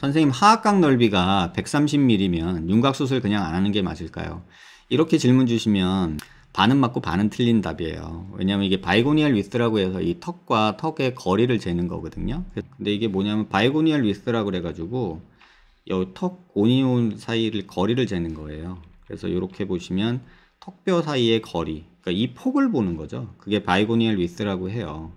선생님 하악각 넓이가 130mm면 윤곽 수술 그냥 안 하는 게 맞을까요? 이렇게 질문 주시면 반은 맞고 반은 틀린 답이에요. 왜냐면 하 이게 바이고니얼 위스라고 해서 이 턱과 턱의 거리를 재는 거거든요. 근데 이게 뭐냐면 바이고니얼 위스라고 해가지고 이턱 오니온 사이를 거리를 재는 거예요. 그래서 이렇게 보시면 턱뼈 사이의 거리, 그러니까 이 폭을 보는 거죠. 그게 바이고니얼 위스라고 해요.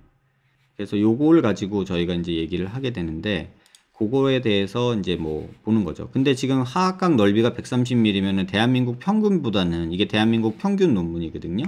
그래서 요걸 가지고 저희가 이제 얘기를 하게 되는데 그거에 대해서 이제 뭐 보는 거죠. 근데 지금 하악각 넓이가 130mm면은 대한민국 평균보다는 이게 대한민국 평균 논문이거든요.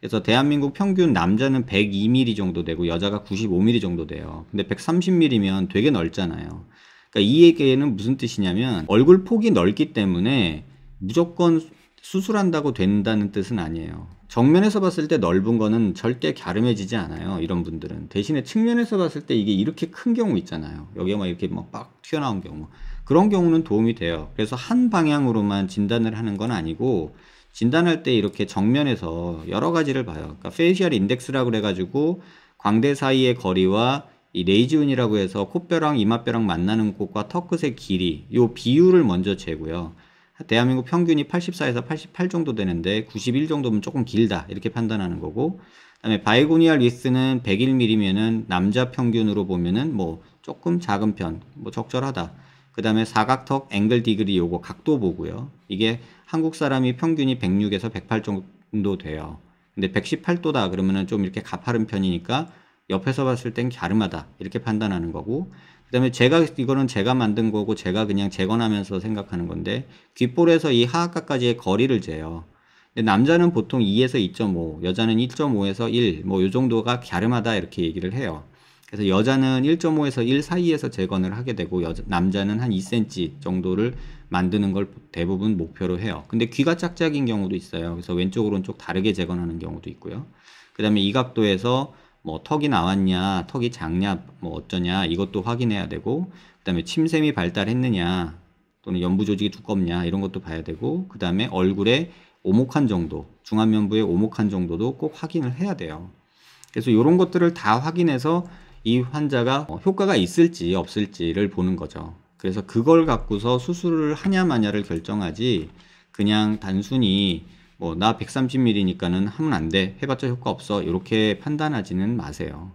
그래서 대한민국 평균 남자는 102mm 정도 되고 여자가 95mm 정도 돼요. 근데 130mm면 되게 넓잖아요. 그러니까 이 얘기는 무슨 뜻이냐면 얼굴 폭이 넓기 때문에 무조건 수술한다고 된다는 뜻은 아니에요. 정면에서 봤을 때 넓은 거는 절대 갸름해지지 않아요. 이런 분들은. 대신에 측면에서 봤을 때 이게 이렇게 큰 경우 있잖아요. 여기에 막 이렇게 막 빡 튀어나온 경우. 그런 경우는 도움이 돼요. 그래서 한 방향으로만 진단을 하는 건 아니고, 진단할 때 이렇게 정면에서 여러 가지를 봐요. 그러니까 페이셜 인덱스라고 그래가지고, 광대 사이의 거리와 이 레이지운이라고 해서 콧뼈랑 이마뼈랑 만나는 곳과 턱 끝의 길이, 요 비율을 먼저 재고요. 대한민국 평균이 84에서 88 정도 되는데 91 정도면 조금 길다 이렇게 판단하는 거고 그다음에 바이고니알 위스는 101mm면은 남자 평균으로 보면은 뭐 조금 작은 편, 뭐 적절하다. 그다음에 사각턱 앵글 디그리 요거 각도 보고요. 이게 한국 사람이 평균이 106에서 108 정도 돼요. 근데 118도다 그러면은 좀 이렇게 가파른 편이니까 옆에서 봤을 땐 갸름하다 이렇게 판단하는 거고 그다음에 제가 이거는 제가 만든 거고 제가 그냥 재건하면서 생각하는 건데 귓볼에서 이 하악가까지의 거리를 재요. 근데 남자는 보통 2에서 2.5, 여자는 1.5에서 1, 뭐 요 정도가 갸름하다 이렇게 얘기를 해요. 그래서 여자는 1.5에서 1 사이에서 재건을 하게 되고 여자, 남자는 한 2cm 정도를 만드는 걸 대부분 목표로 해요. 근데 귀가 짝짝인 경우도 있어요. 그래서 왼쪽 오른쪽 다르게 재건하는 경우도 있고요. 그 다음에 이 각도에서 뭐 턱이 나왔냐, 턱이 작냐, 뭐 어쩌냐 이것도 확인해야 되고 그다음에 침샘이 발달했느냐 또는 연부 조직이 두껍냐 이런 것도 봐야 되고 그다음에 얼굴에 오목한 정도, 중안면부의 오목한 정도도 꼭 확인을 해야 돼요. 그래서 이런 것들을 다 확인해서 이 환자가 어, 효과가 있을지 없을지를 보는 거죠. 그래서 그걸 갖고서 수술을 하냐 마냐를 결정하지 그냥 단순히 뭐나1 3 0 m m 니까는 하면 안 돼. 해봤자 효과 없어. 이렇게 판단하지는 마세요.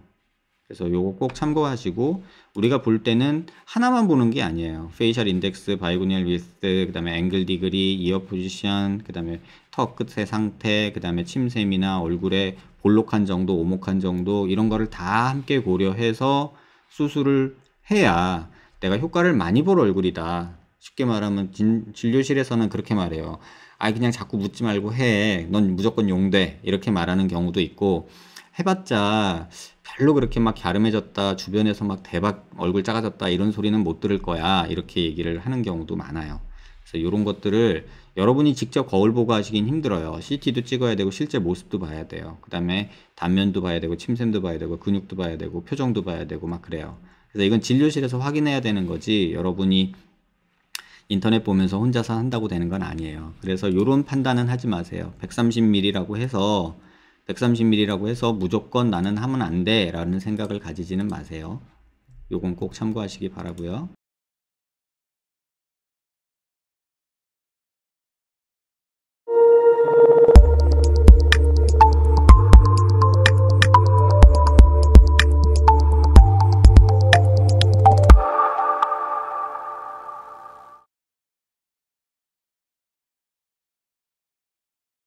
그래서 요거 꼭 참고하시고 우리가 볼 때는 하나만 보는 게 아니에요. 페이셜 인덱스, 바이고니얼 위스 그다음에 앵글 디그리, 이어 포지션, 그다음에 턱 끝의 상태, 그다음에 침샘이나 얼굴에 볼록한 정도, 오목한 정도 이런 거를 다 함께 고려해서 수술을 해야 내가 효과를 많이 볼 얼굴이다. 쉽게 말하면 진, 진료실에서는 그렇게 말해요. 아 그냥 자꾸 묻지 말고 해. 넌 무조건 용돼. 이렇게 말하는 경우도 있고 해봤자 별로 그렇게 막 갸름해졌다. 주변에서 막 대박 얼굴 작아졌다. 이런 소리는 못 들을 거야. 이렇게 얘기를 하는 경우도 많아요. 그래서 이런 것들을 여러분이 직접 거울 보고 하시긴 힘들어요. CT도 찍어야 되고 실제 모습도 봐야 돼요. 그 다음에 단면도 봐야 되고 침샘도 봐야 되고 근육도 봐야 되고 표정도 봐야 되고 막 그래요. 그래서 이건 진료실에서 확인해야 되는 거지 여러분이 인터넷 보면서 혼자서 한다고 되는 건 아니에요. 그래서 이런 판단은 하지 마세요. 130mm라고 해서 130mm라고 해서 무조건 나는 하면 안돼 라는 생각을 가지지는 마세요. 요건 꼭 참고하시기 바라고요.